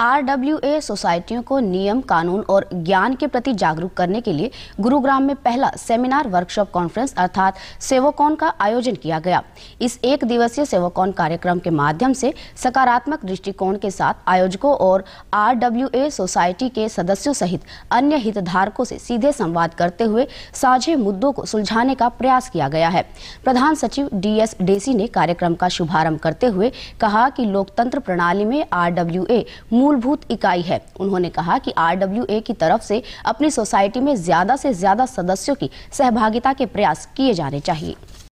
RWA सोसाइटियों को नियम कानून और ज्ञान के प्रति जागरूक करने के लिए गुरुग्राम में पहला सेमिनार वर्कशॉप कॉन्फ्रेंस अर्थात सेवोकॉन का आयोजन किया गया इस एक दिवसीय सेवोकॉन कार्यक्रम के माध्यम से सकारात्मक दृष्टिकोण के साथ आयोजकों और आरडब्ल्यूए सोसाइटी के सदस्यों सहित अन्य हितधारकों से सीधे संवाद करते हुए साझे मुद्दों को सुलझाने का प्रयास किया गया है प्रधान सचिव डी एस डेसी ने कार्यक्रम का शुभारम्भ करते हुए कहा की लोकतंत्र प्रणाली में ए मूलभूत इकाई है उन्होंने कहा कि आरडब्ल्यूए की तरफ से अपनी सोसाइटी में ज्यादा से ज्यादा सदस्यों की सहभागिता के प्रयास किए जाने चाहिए